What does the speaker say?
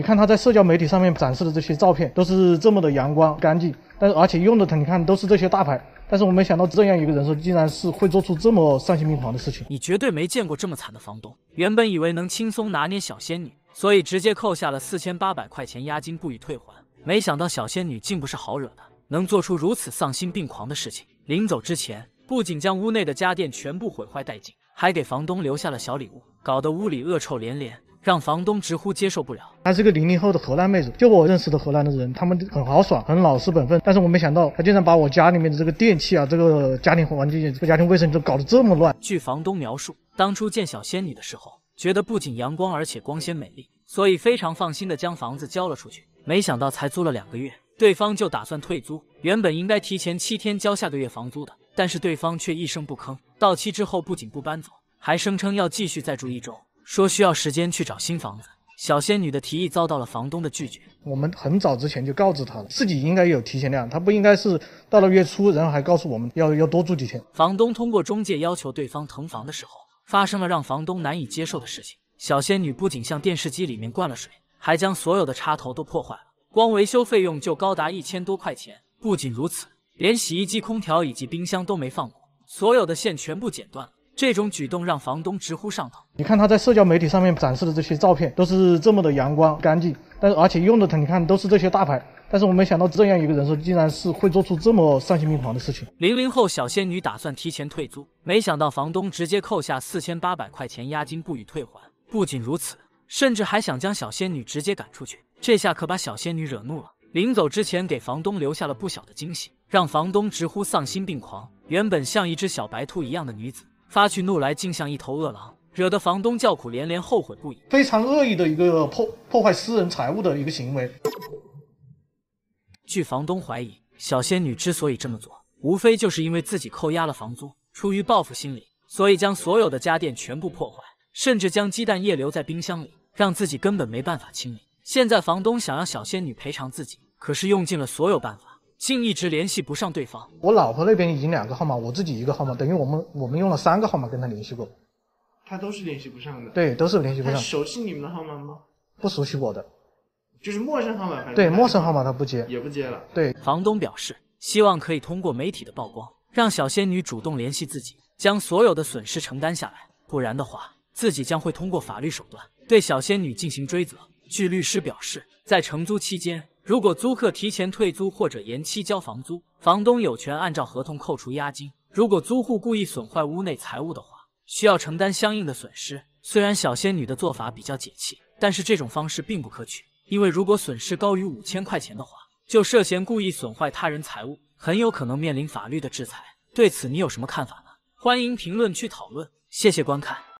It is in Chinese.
你看他在社交媒体上面展示的这些照片都是这么的阳光干净，但是而且用的你看都是这些大牌，但是我没想到这样一个人说竟然是会做出这么丧心病狂的事情，你绝对没见过这么惨的房东。原本以为能轻松拿捏小仙女，所以直接扣下了四千八百块钱押金不予退还，没想到小仙女竟不是好惹的，能做出如此丧心病狂的事情。临走之前，不仅将屋内的家电全部毁坏殆尽，还给房东留下了小礼物，搞得屋里恶臭连连。让房东直呼接受不了。她是个零零后的荷兰妹子，就我认识的荷兰的人，他们很豪爽，很老实本分。但是我没想到，她竟然把我家里面的这个电器啊，这个家庭玩具，这个家庭卫生都搞得这么乱。据房东描述，当初见小仙女的时候，觉得不仅阳光，而且光鲜美丽，所以非常放心的将房子交了出去。没想到才租了两个月，对方就打算退租。原本应该提前七天交下个月房租的，但是对方却一声不吭。到期之后，不仅不搬走，还声称要继续再住一周。说需要时间去找新房子，小仙女的提议遭到了房东的拒绝。我们很早之前就告知他了，自己应该有提前量，他不应该是到了月初，然后还告诉我们要要多住几天。房东通过中介要求对方腾房的时候，发生了让房东难以接受的事情。小仙女不仅向电视机里面灌了水，还将所有的插头都破坏了，光维修费用就高达一千多块钱。不仅如此，连洗衣机、空调以及冰箱都没放过，所有的线全部剪断了。这种举动让房东直呼上头。你看他在社交媒体上面展示的这些照片，都是这么的阳光干净，但是而且用的你看都是这些大牌。但是我没想到这样一个人设，竟然是会做出这么丧心病狂的事情。零零后小仙女打算提前退租，没想到房东直接扣下四千八百块钱押金不予退还。不仅如此，甚至还想将小仙女直接赶出去。这下可把小仙女惹怒了，临走之前给房东留下了不小的惊喜，让房东直呼丧心病狂。原本像一只小白兔一样的女子。发起怒来，竟像一头饿狼，惹得房东叫苦连连，后悔不已。非常恶意的一个破破坏私人财物的一个行为。据房东怀疑，小仙女之所以这么做，无非就是因为自己扣押了房租，出于报复心理，所以将所有的家电全部破坏，甚至将鸡蛋液留在冰箱里，让自己根本没办法清理。现在房东想要小仙女赔偿自己，可是用尽了所有办法。竟一直联系不上对方。我老婆那边已经两个号码，我自己一个号码，等于我们我们用了三个号码跟他联系过，他都是联系不上的。对，都是联系不上。熟悉你们的号码吗？不熟悉我的，就是陌生号码对，陌生号码他不接，也不接了。对。房东表示，希望可以通过媒体的曝光，让小仙女主动联系自己，将所有的损失承担下来，不然的话，自己将会通过法律手段对小仙女进行追责。据律师表示，在承租期间。如果租客提前退租或者延期交房租，房东有权按照合同扣除押金。如果租户故意损坏屋内财物的话，需要承担相应的损失。虽然小仙女的做法比较解气，但是这种方式并不可取，因为如果损失高于五千块钱的话，就涉嫌故意损坏他人财物，很有可能面临法律的制裁。对此，你有什么看法呢？欢迎评论区讨论。谢谢观看。